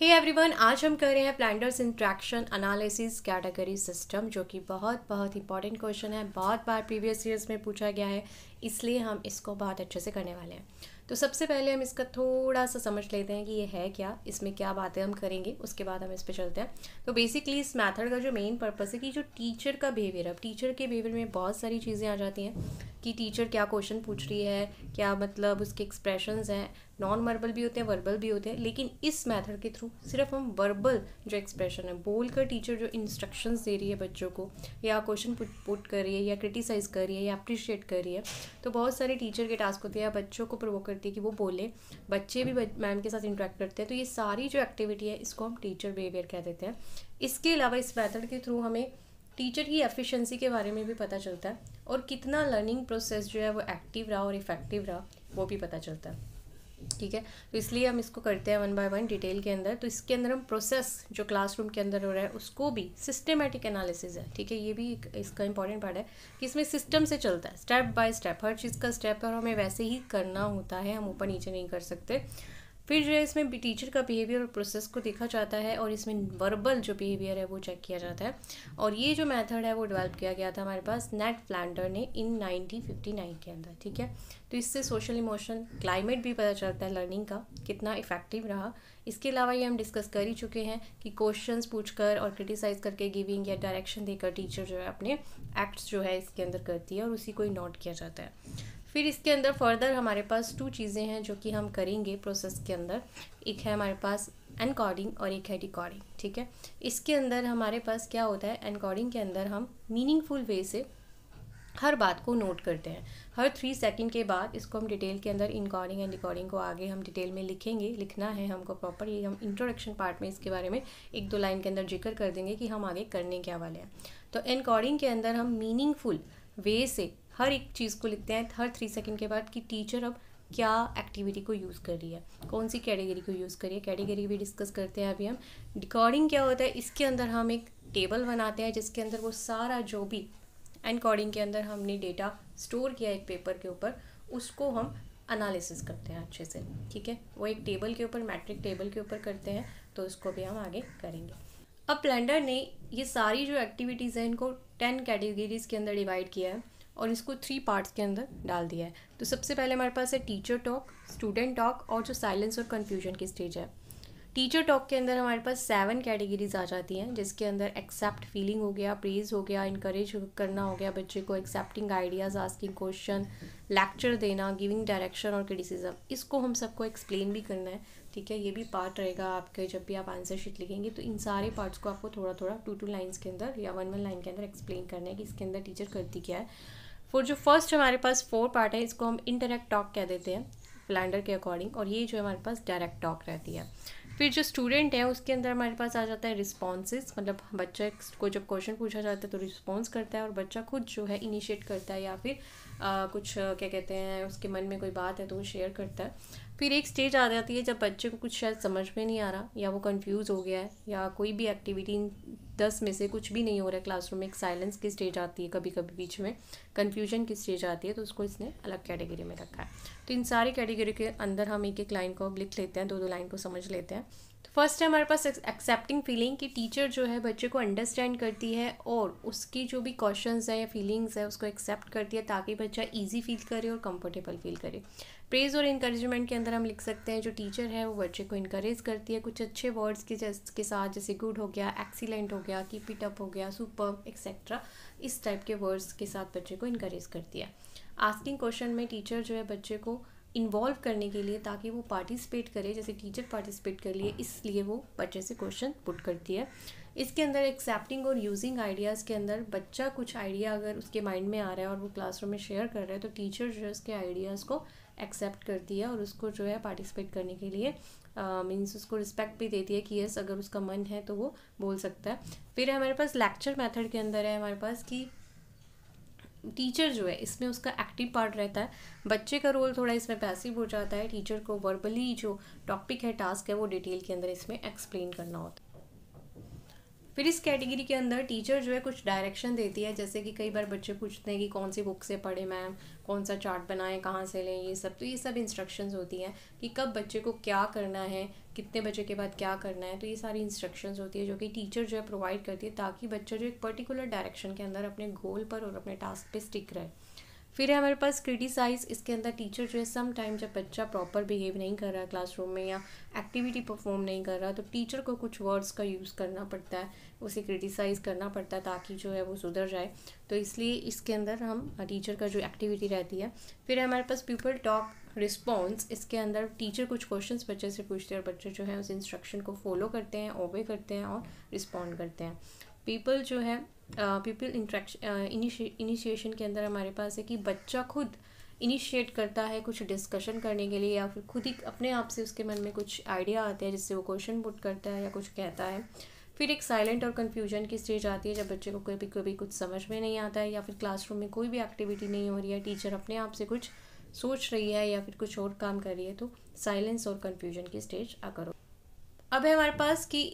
हे hey everyone आज हम कर रहे हैं Flanders interaction analysis category system जो कि बहुत बहुत इंपॉर्टेंट क्वेश्चन है बहुत बार प्रीवियस ईयर्स में पूछा गया है इसलिए हम इसको बहुत अच्छे से करने वाले हैं तो सबसे पहले हम इसका थोड़ा सा समझ लेते हैं कि ये है क्या इसमें क्या बातें हम करेंगे उसके बाद हम इस पर चलते हैं तो बेसिकली इस मैथड का जो मेन पर्पज़ है कि जो टीचर का बिहेवियर अब टीचर के बिहेवियर में बहुत सारी चीज़ें आ जाती हैं कि टीचर क्या क्वेश्चन पूछ रही है क्या मतलब उसके एक्सप्रेशंस हैं नॉन वर्बल भी होते हैं वर्बल भी होते हैं लेकिन इस मेथड के थ्रू सिर्फ हम वर्बल जो एक्सप्रेशन है बोल कर टीचर जो इंस्ट्रक्शंस दे रही है बच्चों को या क्वेश्चन पुट कर रही है या क्रिटिसाइज़ कर रही है या अप्रिशिएट कर रही है तो बहुत सारे टीचर के टास्क होते हैं या बच्चों को प्रोवोक करती है कि वो बोले बच्चे भी मैम के साथ इंटरेक्ट करते हैं तो ये सारी जो एक्टिविटी है इसको हम टीचर बिहेवियर कह देते हैं इसके अलावा इस मैथड के थ्रू हमें टीचर की एफिशिएंसी के बारे में भी पता चलता है और कितना लर्निंग प्रोसेस जो है वो एक्टिव रहा और इफ़ेक्टिव रहा वो भी पता चलता है ठीक है तो इसलिए हम इसको करते हैं वन बाय वन डिटेल के अंदर तो इसके अंदर हम प्रोसेस जो क्लासरूम के अंदर हो रहा है उसको भी सिस्टमेटिक एनालिसिस है ठीक है ये भी एक इसका इंपॉर्टेंट पार्ट है कि इसमें सिस्टम से चलता है स्टेप बाय स्टेप हर चीज़ का स्टेप और हमें वैसे ही करना होता है हम ऊपर नीचे नहीं कर सकते फिर जो है इसमें टीचर का बिहेवियर और प्रोसेस को देखा जाता है और इसमें वर्बल जो बिहेवियर है वो चेक किया जाता है और ये जो मेथड है वो डेवलप किया गया था हमारे पास नेट फ्लैंडर ने इन 1959 के अंदर ठीक है तो इससे सोशल इमोशन क्लाइमेट भी पता चलता है लर्निंग का कितना इफेक्टिव रहा इसके अलावा ये हम डिस्कस कर ही चुके हैं कि क्वेश्चन कर और क्रिटिसाइज़ करके गिविंग या डायरेक्शन देकर टीचर जो है अपने एक्ट्स जो है इसके अंदर करती है और उसी को ही नोट किया जाता है फिर इसके अंदर फर्दर हमारे पास टू चीज़ें हैं जो कि हम करेंगे प्रोसेस के अंदर एक है हमारे पास एनकॉडिंग और एक है डिकॉडिंग ठीक है इसके अंदर हमारे पास क्या होता है एनकॉडिंग के अंदर हम मीनिंगफुल वे से हर बात को नोट करते हैं हर थ्री सेकंड के बाद इसको हम डिटेल के अंदर इनकॉर्डिंग एंड रिकॉर्डिंग को आगे हम डिटेल में लिखेंगे लिखना है हमको प्रॉपर ये हम इंट्रोडक्शन पार्ट में इसके बारे में एक दो लाइन के अंदर जिक्र कर देंगे कि हम आगे करने क्या वाले हैं तो इनकॉर्डिंग के अंदर हम मीनिंगफुल वे से हर एक चीज़ को लिखते हैं हर थ्री सेकेंड के बाद कि टीचर अब क्या एक्टिविटी को यूज़ कर रही है कौन सी कैटेगरी को यूज़ कर रही है कैटेगरी भी डिस्कस करते हैं अभी हम रिकॉर्डिंग क्या होता है इसके अंदर हम एक टेबल बनाते हैं जिसके अंदर वो सारा जो भी एंड के अंदर हमने डेटा स्टोर किया एक पेपर के ऊपर उसको हम अनालिसिस करते हैं अच्छे से ठीक है वो एक टेबल के ऊपर मैट्रिक टेबल के ऊपर करते हैं तो उसको भी हम आगे करेंगे अब प्लैंडर ने ये सारी जो एक्टिविटीज़ हैं इनको टेन कैटेगरीज़ के अंदर डिवाइड किया है और इसको थ्री पार्ट्स के अंदर डाल दिया है तो सबसे पहले हमारे पास है टीचर टॉक स्टूडेंट टॉक और जो साइलेंस और कन्फ्यूजन की स्टेज है टीचर टॉक के अंदर हमारे पास सेवन कैटेगरीज आ जाती हैं जिसके अंदर एक्सेप्ट फीलिंग हो गया प्रेज हो गया इनक्रेज करना हो गया बच्चे को accepting ideas asking question lecture देना गिविंग डायरेक्शन और क्रिटिसिज्म इसको हम सबको एक्सप्लेन भी करना है ठीक है ये भी पार्ट रहेगा आपके जब भी आप आंसर शीट लिखेंगे तो इन सारे पार्ट्स को आपको थोड़ा थोड़ा टू टू लाइन्स के अंदर या वन वन लाइन के अंदर एक्सप्लेन करना है कि इसके अंदर टीचर करती क्या है फिर जो फर्स्ट हमारे पास फोर पार्ट है इसको हम इनडायरेक्ट टॉक कह देते हैं प्लैंडर के अकॉर्डिंग और ये जो हमारे पास डायरेक्ट टॉक रहती है फिर जो स्टूडेंट है उसके अंदर हमारे पास आ जाता है रिस्पॉन्सेज मतलब बच्चा को जब क्वेश्चन पूछा जाता है तो रिस्पॉन्स करता है और बच्चा खुद जो है इनिशिएट करता है या फिर आ, कुछ क्या कहते हैं उसके मन में कोई बात है तो वो शेयर करता है फिर एक स्टेज आ जाती है जब बच्चे को कुछ शायद समझ में नहीं आ रहा या वो कन्फ्यूज हो गया है या कोई भी एक्टिविटी दस में से कुछ भी नहीं हो रहा है क्लासरूम में एक साइलेंस की स्टेज आती है कभी कभी बीच में कन्फ्यूजन की स्टेज आती है तो उसको इसने अलग कैटेगरी में रखा है तो इन सारी कैटेगरी के अंदर हम एक एक लाइन को लिख लेते हैं दो दो लाइन को समझ लेते हैं तो फर्स्ट है हमारे पास एक्सेप्टिंग फीलिंग कि टीचर जो है बच्चे को अंडरस्टैंड करती है और उसकी जो भी क्वेश्चन है या फीलिंग्स है उसको एक्सेप्ट करती है ताकि बच्चा ईजी फील करे और कंफर्टेबल फील करे प्रेज़ और इंकरेजमेंट के अंदर हम लिख सकते हैं जो टीचर है वो बच्चे को इंकरेज करती है कुछ अच्छे वर्ड्स के के साथ जैसे गुड हो गया एक्सीलेंट हो गया कीप इट अप हो गया सुपर एक्सेट्रा इस टाइप के वर्ड्स के साथ बच्चे को इंकरेज करती है आस्किंग क्वेश्चन में टीचर जो है बच्चे को इन्वॉल्व करने के लिए ताकि वो पार्टिसिपेट करे जैसे टीचर पार्टिसिपेट कर लिए इसलिए वो बच्चे से क्वेश्चन पुट करती है इसके अंदर एक्सेप्टिंग और यूजिंग आइडियाज़ के अंदर बच्चा कुछ आइडिया अगर उसके माइंड में आ रहा है और वो क्लासरूम में शेयर कर रहा है तो टीचर जो है उसके आइडियाज़ को एक्सेप्ट करती है और उसको जो है पार्टिसिपेट करने के लिए मीन्स uh, उसको रिस्पेक्ट भी देती है कि यस अगर उसका मन है तो वो बोल सकता है फिर हमारे पास लेक्चर मेथड के अंदर है हमारे पास कि टीचर जो है इसमें उसका एक्टिव पार्ट रहता है बच्चे का रोल थोड़ा इसमें पैसिव हो जाता है टीचर को वर्बली जो टॉपिक है टास्क है वो डिटेल के अंदर इसमें एक्सप्लेन करना होता है फिर इस कैटेगरी के अंदर टीचर जो है कुछ डायरेक्शन देती है जैसे कि कई बार बच्चे पूछते हैं कि कौन सी बुक से पढ़े मैम कौन सा चार्ट बनाएं कहाँ से लें ये सब तो ये सब इंस्ट्रक्शंस होती हैं कि कब बच्चे को क्या करना है कितने बजे के बाद क्या करना है तो ये सारी इंस्ट्रक्शंस होती है जो कि टीचर जो है प्रोवाइड करती है ताकि बच्चा जो एक पर्टिकुलर डायरेक्शन के अंदर अपने गोल पर और अपने टास्क पर स्टिक रहे फिर है हमारे पास क्रिटिसाइज इसके अंदर टीचर जो है सम टाइम जब बच्चा प्रॉपर बिहेव नहीं कर रहा क्लासरूम में या एक्टिविटी परफॉर्म नहीं कर रहा तो टीचर को कुछ वर्ड्स का यूज़ करना पड़ता है उसे क्रिटिसाइज़ करना पड़ता है ताकि जो है वो सुधर जाए तो इसलिए इसके अंदर हम टीचर का जो एक्टिविटी रहती है फिर हमारे पास पीपल टॉक रिस्पॉन्स इसके अंदर टीचर कुछ क्वेश्चंस बच्चे से पूछते हैं और बच्चे जो है उस इंस्ट्रक्शन को फॉलो करते हैं ओबे करते हैं और रिस्पॉन्ड करते हैं पीपल जो है पीपल इंट्रैक्शन इनिशिएशन के अंदर हमारे पास है कि बच्चा खुद इनिशिएट करता है कुछ डिस्कशन करने के लिए या फिर खुद ही अपने आप से उसके मन में कुछ आइडिया आते हैं जिससे वो क्वेश्चन पुट करता है या कुछ कहता है फिर एक साइलेंट और कन्फ्यूजन की स्टेज आती है जब बच्चे को कभी कभी कुछ समझ में नहीं आता है या फिर क्लासरूम में कोई भी एक्टिविटी नहीं हो रही है टीचर अपने आप से कुछ सोच रही है या फिर कुछ और काम कर रही है तो साइलेंस और कन्फ्यूजन की स्टेज आकर अब है हमारे पास कि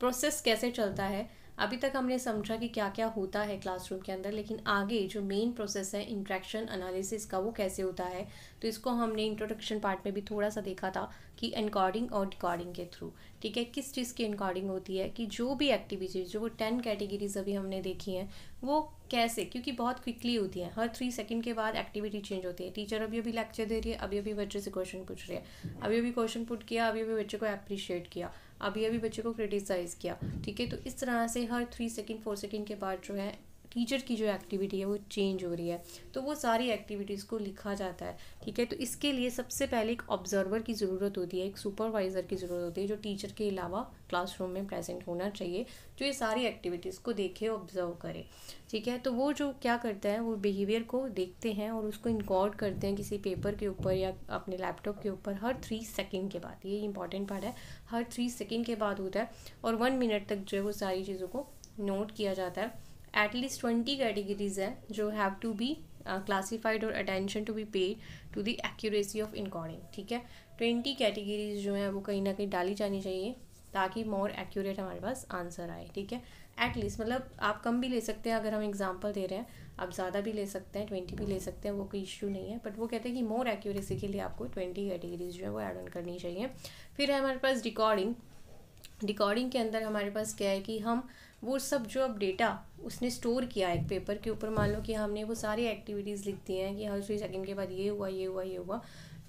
प्रोसेस कैसे चलता है अभी तक हमने समझा कि क्या क्या होता है क्लासरूम के अंदर लेकिन आगे जो मेन प्रोसेस है इंट्रैक्शन एनालिसिस का वो कैसे होता है तो इसको हमने इंट्रोडक्शन पार्ट में भी थोड़ा सा देखा था कि इनकॉर्डिंग और डिकॉर्डिंग के थ्रू ठीक है किस चीज़ की इनकॉर्डिंग होती है कि जो भी एक्टिविटीज़ जो वो टेन कैटेगरीज अभी हमने देखी हैं वो कैसे क्योंकि बहुत क्विकली होती है हर थ्री सेकंड के बाद एक्टिविटी चेंज होती है टीचर अभी अभी लेक्चर दे रही है अभी अभी बच्चे से क्वेश्चन पूछ रही है अभी अभी क्वेश्चन पुट किया अभी अभी बच्चे को अप्रिशिएट किया अभी अभी बच्चे को क्रिटिसाइज़ किया ठीक है तो इस तरह से हर थ्री सेकेंड फोर सेकेंड के बाद जो है टीचर की जो एक्टिविटी है वो चेंज हो रही है तो वो सारी एक्टिविटीज़ को लिखा जाता है ठीक है तो इसके लिए सबसे पहले एक ऑब्जर्वर की ज़रूरत होती है एक सुपरवाइज़र की ज़रूरत होती है जो टीचर के अलावा क्लासरूम में प्रेजेंट होना चाहिए जो ये सारी एक्टिविटीज़ को देखे ऑब्जर्व करे ठीक है तो वो जो क्या करता है वो बिहेवियर को देखते हैं और उसको इनकॉर्ड करते हैं किसी पेपर के ऊपर या अपने लैपटॉप के ऊपर हर थ्री सेकेंड के बाद ये इंपॉर्टेंट पार्ट है हर थ्री सेकेंड के बाद होता है और वन मिनट तक जो है वो सारी चीज़ों को नोट किया जाता है एटलीस्ट ट्वेंटी कैटेगरीज है जो हैव टू बी क्लासीफाइड और attention to be paid to the accuracy of encoding ठीक है ट्वेंटी कैटेगरीज जो है वो कहीं ना कहीं डाली जानी चाहिए ताकि मोर एक्यूरेट हमारे पास आंसर आए ठीक है एटलीस्ट मतलब आप कम भी ले सकते हैं अगर हम एग्जाम्पल दे रहे हैं आप ज़्यादा भी ले सकते हैं ट्वेंटी भी ले सकते हैं वो कोई इश्यू नहीं है बट वो कहते हैं कि मोर एक्यूरेसी के लिए आपको ट्वेंटी कैटेगरीज जो है वो एड ऑन करनी चाहिए फिर है हमारे पास रिकॉर्डिंग रिकॉर्डिंग के अंदर हमारे पास क्या है कि हम वो सब जो अब डेटा उसने स्टोर किया एक पेपर के ऊपर मान लो कि हमने वो सारी एक्टिविटीज़ लिख दी हैं कि हर थ्री सेकेंड के बाद ये हुआ ये हुआ ये हुआ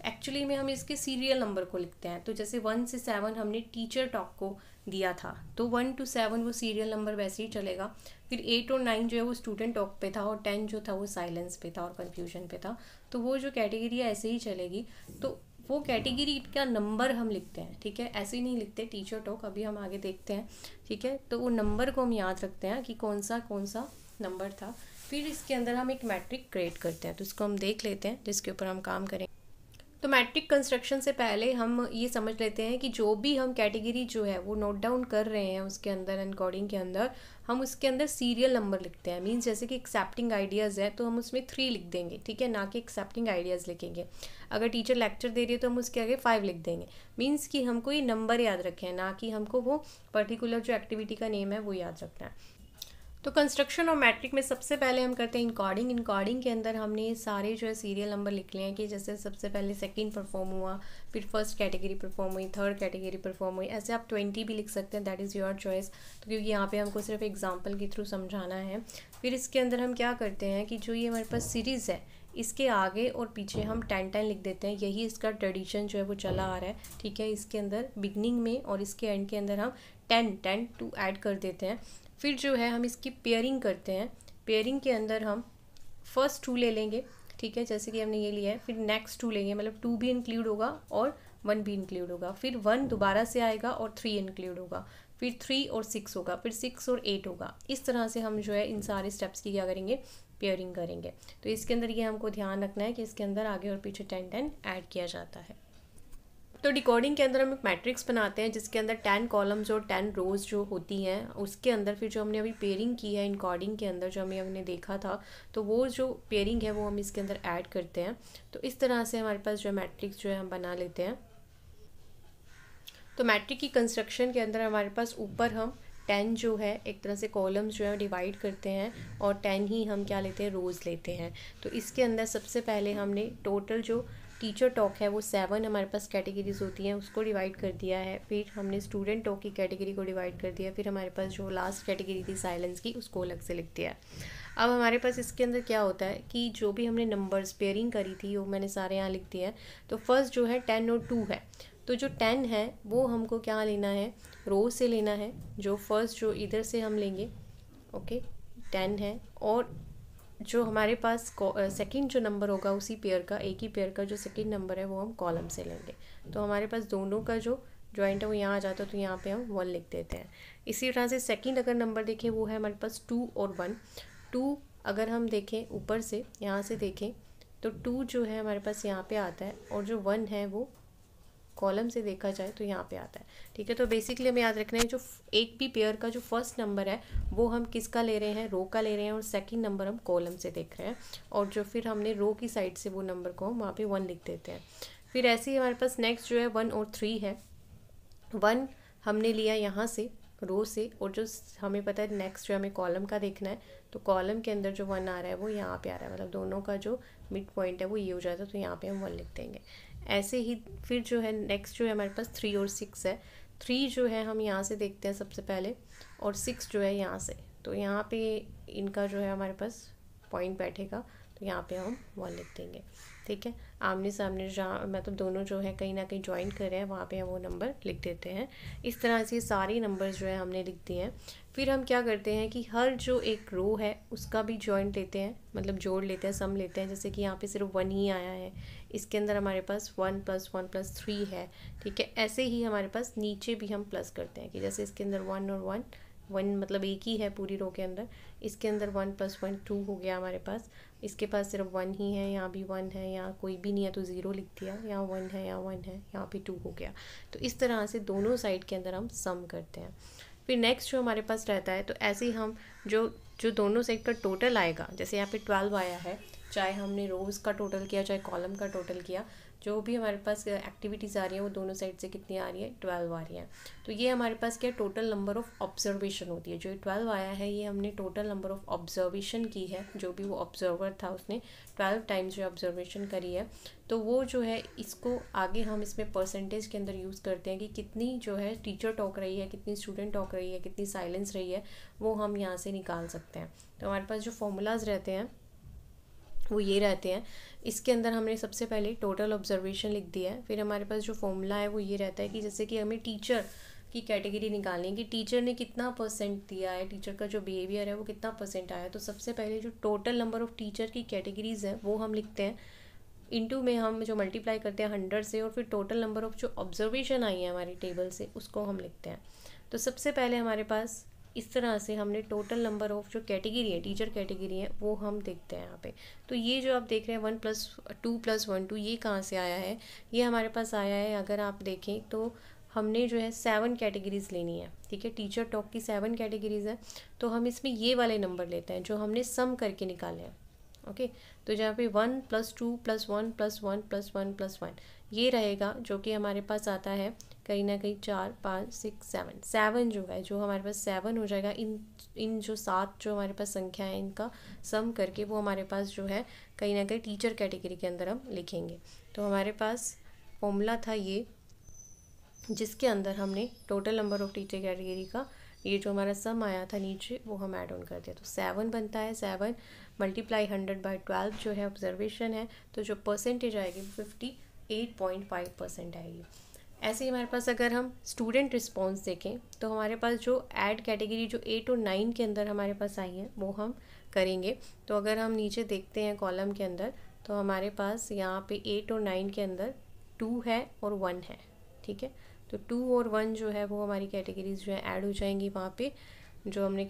एक्चुअली में हम इसके सीरियल नंबर को लिखते हैं तो जैसे वन से सेवन हमने टीचर टॉक को दिया था तो वन टू सेवन वो सीरियल नंबर वैसे ही चलेगा फिर एट और नाइन जो है वो स्टूडेंट टॉक पे था और टेन जो था वो साइलेंस पे था और कन्फ्यूजन पे था तो वो जो कैटेगरी है ऐसे ही चलेगी तो वो कैटेगरी का नंबर हम लिखते हैं ठीक है ऐसे ही नहीं लिखते टीचर टॉक अभी हम आगे देखते हैं ठीक है तो वो नंबर को हम याद रखते हैं कि कौन सा कौन सा नंबर था फिर इसके अंदर हम एक मैट्रिक क्रिएट करते हैं तो इसको हम देख लेते हैं जिसके ऊपर हम काम करेंगे तो मैट्रिक कंस्ट्रक्शन से पहले हम ये समझ लेते हैं कि जो भी हम कैटेगरी जो है वो नोट डाउन कर रहे हैं उसके अंदर अकॉर्डिंग के अंदर हम उसके अंदर सीरियल नंबर लिखते हैं मीन्स जैसे कि एक्सेप्टिंग आइडियाज़ है तो हम उसमें थ्री लिख देंगे ठीक है ना कि एक्सेप्टिंग आइडियाज़ लिखेंगे अगर टीचर लेक्चर दे रही है तो हम उसके आगे फाइव लिख देंगे मीन्स कि हमको ये नंबर याद रखें ना कि हमको वो पर्टिकुलर जो एक्टिविटी का नेम है वो याद रखना है तो कंस्ट्रक्शन और मैट्रिक में सबसे पहले हम करते हैं इनकॉर्डिंग इनकॉर्डिंग के अंदर हमने सारे जो है सीरियल नंबर लिख लिए हैं कि जैसे सबसे पहले सेकंड परफॉर्म हुआ फिर फर्स्ट कैटेगरी परफॉर्म हुई थर्ड कैटेगरी परफॉर्म हुई ऐसे आप ट्वेंटी भी लिख सकते हैं दैट इज़ योर चॉइस तो क्योंकि यहाँ पे हमको सिर्फ एग्जाम्पल के थ्रू समझाना है फिर इसके अंदर हम क्या करते हैं कि जो ये हमारे पास सीरीज़ है इसके आगे और पीछे हम टेन टेन लिख देते हैं यही इसका ट्रेडिशन जो है वो चला आ रहा है ठीक है इसके अंदर बिगनिंग में और इसके एंड के अंदर हम टेन टेन टू ऐड कर देते हैं फिर जो है हम इसकी पेयरिंग करते हैं पेयरिंग के अंदर हम फर्स्ट टू ले लेंगे ठीक है जैसे कि हमने ये लिया है फिर नेक्स्ट टू लेंगे मतलब टू भी इंक्लूड होगा और वन भी इंक्लूड होगा फिर वन दोबारा से आएगा और थ्री इंक्लूड होगा फिर थ्री और सिक्स होगा फिर सिक्स और एट होगा इस तरह से हम जो है इन सारे स्टेप्स की क्या करेंगे पेयरिंग करेंगे तो इसके अंदर ये हमको ध्यान रखना है कि इसके अंदर आगे और पीछे टेन टेन ऐड किया जाता है तो डिकोडिंग के अंदर हम एक मैट्रिक्स बनाते हैं जिसके अंदर टेन कॉलम्स और टेन रोज जो होती हैं उसके अंदर फिर जो हमने अभी पेयरिंग की है इनकॉडिंग के अंदर जो हमें हमने देखा था तो वो जो पेयरिंग है वो हम इसके अंदर ऐड करते हैं तो इस तरह से हमारे पास जो मैट्रिक्स जो है हम बना लेते हैं तो मैट्रिक की कंस्ट्रक्शन के अंदर हमारे पास ऊपर हम टेन जो है एक तरह से कॉलम्स जो है डिवाइड करते हैं और टेन ही हम क्या लेते हैं रोज़ लेते हैं तो इसके अंदर सबसे पहले हमने टोटल जो टीचर टॉक है वो सेवन हमारे पास कैटेगरीज होती हैं उसको डिवाइड कर दिया है फिर हमने स्टूडेंट टॉक की कैटेगरी को डिवाइड कर दिया फिर हमारे पास जो लास्ट कैटेगरी थी साइलेंस की उसको अलग से लिख दिया अब हमारे पास इसके अंदर क्या होता है कि जो भी हमने नंबर्स पेयरिंग करी थी वो मैंने सारे यहाँ लिख दिए हैं तो फर्स्ट जो है टेन और टू है तो जो टेन है वो हमको क्या लेना है रो से लेना है जो फर्स्ट जो इधर से हम लेंगे ओके टेन है और जो हमारे पास सेकंड जो नंबर होगा उसी पेयर का एक ही पेयर का जो सेकंड नंबर है वो हम कॉलम से लेंगे तो हमारे पास दोनों का जो जॉइंट है वो यहाँ आ जाता है तो यहाँ पे हम वन लिख देते हैं इसी तरह से सेकंड अगर नंबर देखें वो है हमारे पास टू और वन टू अगर हम देखें ऊपर से यहाँ से देखें तो टू जो है हमारे पास यहाँ पर आता है और जो वन है वो कॉलम से देखा जाए तो यहाँ पे आता है ठीक है तो बेसिकली हमें याद रखना है जो एक भी पेयर का जो फर्स्ट नंबर है वो हम किसका ले रहे हैं रो का ले रहे हैं और सेकंड नंबर हम कॉलम से देख रहे हैं और जो फिर हमने रो की साइड से वो नंबर को हम वहाँ पर वन लिख देते हैं फिर ऐसे ही हमारे पास नेक्स्ट जो है वन और थ्री है वन हमने लिया यहाँ से रो से और जो हमें पता है नेक्स्ट जो हमें कॉलम का देखना है तो कॉलम के अंदर जो वन आ रहा है वो यहाँ पे आ रहा है मतलब दोनों का जो मिड पॉइंट है वो ये हो जाता है तो यहाँ पे हम वन लिख देंगे ऐसे ही फिर जो है नेक्स्ट जो है हमारे पास थ्री और सिक्स है थ्री जो है हम यहाँ से देखते हैं सबसे पहले और सिक्स जो है यहाँ से तो यहाँ पे इनका जो है हमारे पास पॉइंट बैठेगा तो यहाँ पे हम वन लिख देंगे ठीक है आमने सामने जहाँ मतलब दोनों जो है कहीं ना कहीं ज्वाइन कर रहे हैं वहाँ पे हम वो नंबर लिख देते हैं इस तरह से सारे नंबर जो है हमने लिख दिए हैं फिर हम क्या करते हैं कि हर जो एक रो है उसका भी जॉइंट लेते हैं मतलब जोड़ लेते हैं सम लेते हैं जैसे कि यहाँ पे सिर्फ वन ही आया है इसके अंदर हमारे पास one plus one plus three है ठीक है ऐसे ही हमारे पास नीचे भी हम प्लस करते हैं कि जैसे इसके अंदर वन और वन वन मतलब एक ही है पूरी रो के अंदर इसके अंदर वन प्लस वन टू हो गया हमारे पास इसके पास सिर्फ वन ही है यहाँ भी वन है यहाँ कोई भी नहीं है तो ज़ीरो लिख दिया यहाँ वन है यहाँ वन है यहाँ भी टू हो गया तो इस तरह से दोनों साइड के अंदर हम सम करते हैं फिर नेक्स्ट जो हमारे पास रहता है तो ऐसे ही हम जो जो दोनों सेट का टोटल आएगा जैसे यहाँ पे ट्वेल्व आया है चाहे हमने रोज़ का टोटल किया चाहे कॉलम का टोटल किया जो भी हमारे पास एक्टिविटीज़ आ रही हैं वो दोनों साइड से कितनी आ रही है ट्वेल्व आ रही हैं तो ये हमारे पास क्या टोटल नंबर ऑफ ऑब्जर्वेशन होती है जो ट्वेल्व आया है ये हमने टोटल नंबर ऑफ ऑब्जर्वेशन की है जो भी वो ऑब्जर्वर था उसने ट्वेल्व टाइम्स जो ऑब्जर्वेशन करी है तो वो जो है इसको आगे हम इसमें परसेंटेज के अंदर यूज़ करते हैं कि कितनी जो है टीचर टॉक रही है कितनी स्टूडेंट टॉक रही है कितनी साइलेंस रही है वो हम यहाँ से निकाल सकते हैं तो हमारे पास जो फॉर्मूलाज रहते हैं वो ये रहते हैं इसके अंदर हमने सबसे पहले टोटल ऑब्जर्वेशन लिख दिया है फिर हमारे पास जो फॉर्मूला है वो ये रहता है कि जैसे कि हमें टीचर की कैटेगरी निकालनी है कि टीचर ने कितना परसेंट दिया है टीचर का जो बिहेवियर है वो कितना परसेंट आया है तो सबसे पहले जो टोटल नंबर ऑफ़ टीचर की कैटेगरीज़ हैं वो हम लिखते हैं इनटू में हम जो मल्टीप्लाई करते हैं हंड्रेड से और फिर टोटल नंबर ऑफ़ जो ऑब्जर्वेशन आई है हमारी टेबल से उसको हम लिखते हैं तो सबसे पहले हमारे पास इस तरह से हमने टोटल नंबर ऑफ़ जो कैटेगरी है टीचर कैटेगरी है वो हम देखते हैं यहाँ पे तो ये जो आप देख रहे हैं one plus two plus one two ये कहाँ से आया है ये हमारे पास आया है अगर आप देखें तो हमने जो है सेवन कैटेगरीज़ लेनी है ठीक है टीचर टॉक की सेवन कैटेगरीज़ हैं तो हम इसमें ये वाले नंबर लेते हैं जो हमने सम करके निकाले हैं ओके तो जहाँ पे one plus two plus one plus one plus one plus one ये रहेगा जो कि हमारे पास आता है कहीं ना कहीं चार पाँच सिक्स सेवन सेवन जो है जो हमारे पास सेवन हो जाएगा इन इन जो सात जो हमारे पास संख्या है इनका सम करके वो हमारे पास जो है कहीं ना कहीं टीचर कैटेगरी के अंदर हम लिखेंगे तो हमारे पास फॉर्मूला था ये जिसके अंदर हमने total number of teacher category का ये जो हमारा सम आया था नीचे वो हम ऐड ऑन कर दिया तो सेवन बनता है seven multiply hundred by twelve जो है ऑब्जर्वेशन है तो जो परसेंटेज आएगी fifty eight point five percent आएगी ऐसे ही हमारे पास अगर हम स्टूडेंट रिस्पॉन्स देखें तो हमारे पास जो एड कैटेगरी जो एट और नाइन के अंदर हमारे पास आई है वो हम करेंगे तो अगर हम नीचे देखते हैं कॉलम के अंदर तो हमारे पास यहाँ पे एट और नाइन के अंदर टू है और वन है ठीक है तो टू और वन जो है वो हमारी कैटेगरीज जो है ऐड हो जाएंगी वहाँ पे जो हमने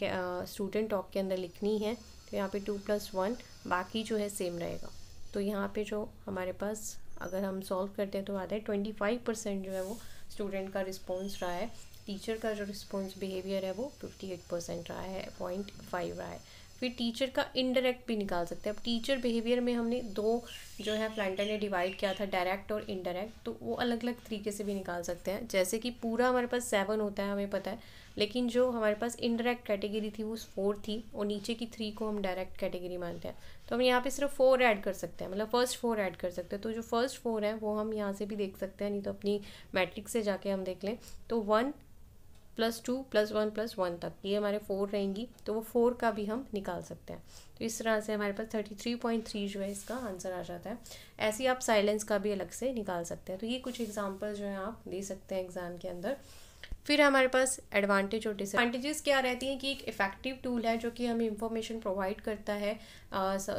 स्टूडेंट टॉप के अंदर लिखनी है तो यहाँ पे टू प्लस वन बाकी जो है सेम रहेगा तो यहाँ पे जो हमारे पास अगर हम सॉल्व करते हैं तो आता है ट्वेंटी फाइव परसेंट जो है वो स्टूडेंट का रिस्पॉन्स रहा है टीचर का जो रिस्पॉन्स बिहेवियर है वो फिफ्टी एट परसेंट रहा है पॉइंट फाइव रहा है फिर टीचर का इनडायरेक्ट भी निकाल सकते हैं अब टीचर बिहेवियर में हमने दो जो है फ्लैंटर ने डिवाइड किया था डायरेक्ट और इनडायरेक्ट तो वो अलग अलग तरीके से भी निकाल सकते हैं जैसे कि पूरा हमारे पास सेवन होता है हमें पता है लेकिन जो हमारे पास इनडायरेक्ट कैटेगरी थी वो फोर थी और नीचे की थ्री को हम डायरेक्ट कैटेगरी मानते हैं तो हम यहाँ पे सिर्फ फोर ऐड कर सकते हैं मतलब फर्स्ट फोर ऐड कर सकते हैं तो जो फर्स्ट फोर है वो हम यहाँ से भी देख सकते हैं नहीं तो अपनी मैट्रिक से जाके हम देख लें तो one plus two plus one plus one तक ये हमारे फोर रहेंगी तो वो फोर का भी हम निकाल सकते हैं तो इस तरह से हमारे पास थर्टी थ्री पॉइंट थ्री जो है इसका आंसर आ जाता है ऐसे ही आप साइलेंस का भी अलग से निकाल सकते हैं तो ये कुछ एग्जाम्पल जो है आप दे सकते हैं एग्ज़ाम के अंदर फिर हमारे पास एडवांटेज और डिसएडवांटेजेस क्या रहती हैं कि एक इफ़ेक्टिव टूल है जो कि हमें इंफॉर्मेशन प्रोवाइड करता है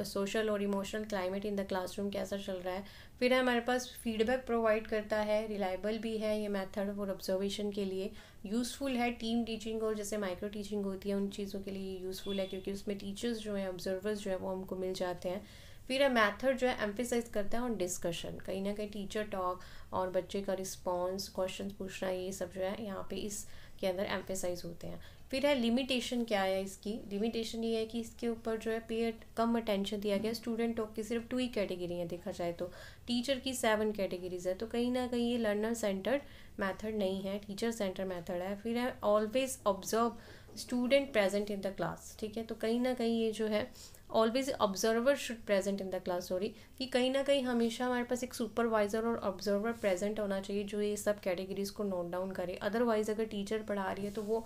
सोशल और emotional climate in the classroom कैसा चल रहा है फिर हमारे पास फीडबैक प्रोवाइड करता है रिलायबल भी है ये मेथड फॉर ऑब्जर्वेशन के लिए यूज़फुल है टीम टीचिंग और जैसे माइक्रो टीचिंग होती है उन चीज़ों के लिए यूज़फुल है क्योंकि उसमें टीचर्स जो हैं ऑब्जर्वर्स जो हैं वो हमको मिल जाते हैं फिर मैथड जो है एम्फिसाइज करता है ऑन डिस्कशन कहीं ना कहीं टीचर टॉक और बच्चे का रिस्पॉन्स क्वेश्चन पूछना ये सब जो है यहाँ पे इस के अंदर एम्फेसाइज होते हैं फिर है लिमिटेशन क्या है इसकी लिमिटेशन ये है कि इसके ऊपर जो है पेयर कम अटेंशन दिया गया स्टूडेंट टॉक की सिर्फ टू ही कैटेगरी है देखा जाए तो टीचर की सेवन कैटेगरीज है तो कहीं ना कहीं ये लर्नर सेंटर्ड मैथड नहीं है टीचर सेंटर मैथड है फिर है always observe student present in the class ठीक है तो कहीं ना कहीं ये जो है always observer should present in the class sorry कि कहीं ना कहीं हमेशा हमारे पास एक सुपरवाइज़र और ऑब्जर्वर प्रेजेंट होना चाहिए जो ये सब कैटेगरीज़ को नोट डाउन करे अदरवाइज़ अगर टीचर पढ़ा रही है तो वो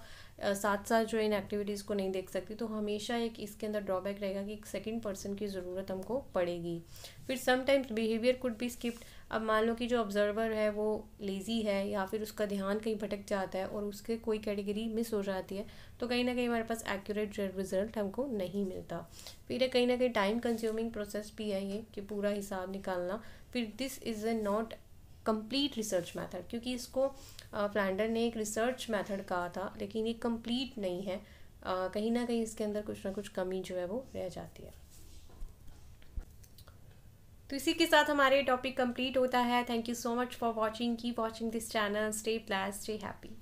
साथ साथ जो इन एक्टिविटीज़ को नहीं देख सकती तो हमेशा एक इसके अंदर ड्रॉबैक रहेगा कि एक सेकेंड पर्सन की ज़रूरत हमको पड़ेगी फिर sometimes behaviour could be skipped अब मान लो कि जो ऑब्ज़र्वर है वो लेज़ी है या फिर उसका ध्यान कहीं भटक जाता है और उसके कोई कैटेगरी मिस हो जाती है तो कहीं ना कहीं हमारे पास एक्यूरेट रिज़ल्ट हमको नहीं मिलता फिर ये कहीं ना कहीं टाइम कंज्यूमिंग प्रोसेस भी है ये कि पूरा हिसाब निकालना फिर this is a not complete research method क्योंकि इसको फ्लैंडर ने एक रिसर्च मैथड कहा था लेकिन ये कम्प्लीट नहीं है कहीं ना कहीं इसके अंदर कुछ ना कुछ कमी जो है वो रह जाती है तो इसी के साथ हमारे टॉपिक कंप्लीट होता है thank you so much for watching की watching this channel stay place stay happy